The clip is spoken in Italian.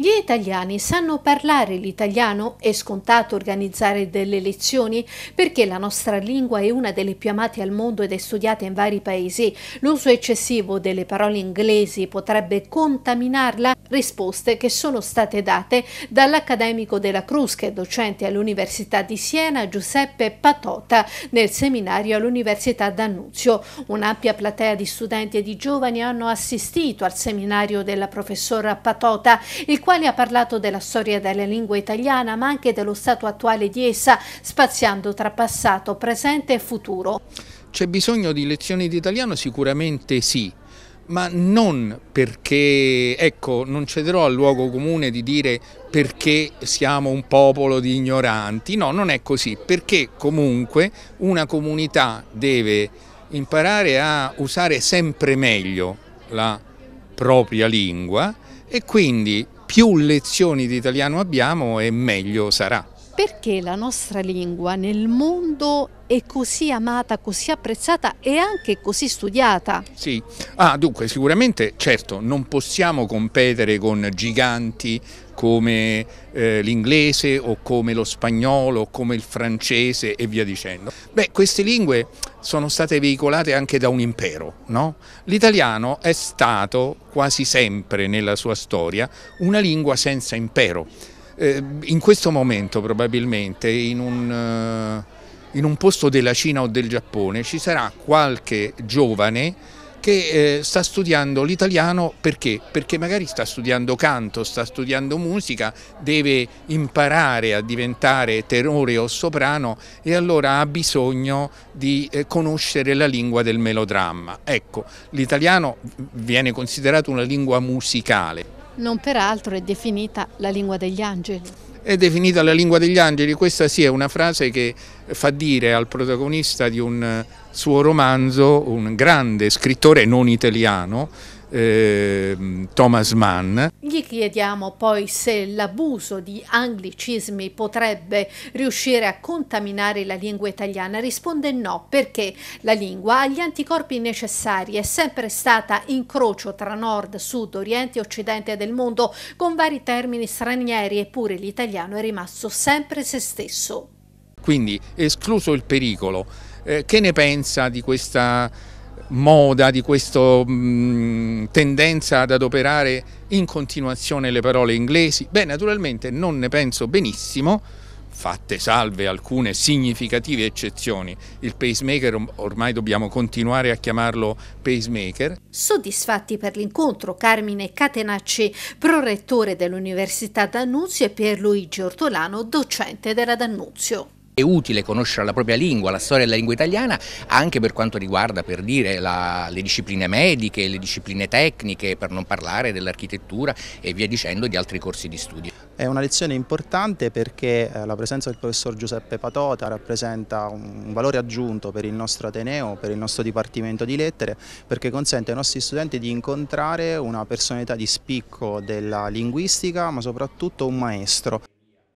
Gli italiani sanno parlare l'italiano? È scontato organizzare delle lezioni? Perché la nostra lingua è una delle più amate al mondo ed è studiata in vari paesi. L'uso eccessivo delle parole inglesi potrebbe contaminarla? Risposte che sono state date dall'accademico della Crusca e docente all'Università di Siena, Giuseppe Patota, nel seminario all'Università d'Annunzio. Un'ampia platea di studenti e di giovani hanno assistito al seminario della professora Patota, il quale ha parlato della storia della lingua italiana ma anche dello stato attuale di essa, spaziando tra passato, presente e futuro. C'è bisogno di lezioni di italiano? Sicuramente sì ma non perché, ecco, non cederò al luogo comune di dire perché siamo un popolo di ignoranti, no, non è così, perché comunque una comunità deve imparare a usare sempre meglio la propria lingua e quindi più lezioni di italiano abbiamo e meglio sarà. Perché la nostra lingua nel mondo è così amata, così apprezzata e anche così studiata? Sì, ah, dunque sicuramente certo non possiamo competere con giganti come eh, l'inglese o come lo spagnolo o come il francese e via dicendo. Beh, queste lingue sono state veicolate anche da un impero, no? L'italiano è stato quasi sempre nella sua storia una lingua senza impero. Eh, in questo momento probabilmente in un, eh, in un posto della Cina o del Giappone ci sarà qualche giovane che eh, sta studiando l'italiano perché? Perché magari sta studiando canto, sta studiando musica, deve imparare a diventare tenore o soprano e allora ha bisogno di eh, conoscere la lingua del melodramma. Ecco, l'italiano viene considerato una lingua musicale. Non peraltro è definita la lingua degli angeli. È definita la lingua degli angeli, questa sì è una frase che fa dire al protagonista di un eh, suo romanzo, un grande scrittore non italiano, eh, Thomas Mann. Gli chiediamo poi se l'abuso di anglicismi potrebbe riuscire a contaminare la lingua italiana. Risponde no, perché la lingua ha gli anticorpi necessari, è sempre stata incrocio tra nord, sud, oriente e occidente del mondo con vari termini stranieri, eppure l'italiano è rimasto sempre se stesso. Quindi, escluso il pericolo, eh, che ne pensa di questa moda, di questa mm, tendenza ad adoperare in continuazione le parole inglesi? Beh, naturalmente non ne penso benissimo, fatte salve alcune significative eccezioni. Il pacemaker ormai dobbiamo continuare a chiamarlo pacemaker. Soddisfatti per l'incontro Carmine Catenacci, prorettore dell'Università D'Annunzio e Pierluigi Ortolano, docente della D'Annunzio. È utile conoscere la propria lingua, la storia della lingua italiana, anche per quanto riguarda, per dire, la, le discipline mediche, le discipline tecniche, per non parlare dell'architettura e via dicendo di altri corsi di studio. È una lezione importante perché eh, la presenza del professor Giuseppe Patota rappresenta un valore aggiunto per il nostro Ateneo, per il nostro Dipartimento di Lettere, perché consente ai nostri studenti di incontrare una personalità di spicco della linguistica, ma soprattutto un maestro.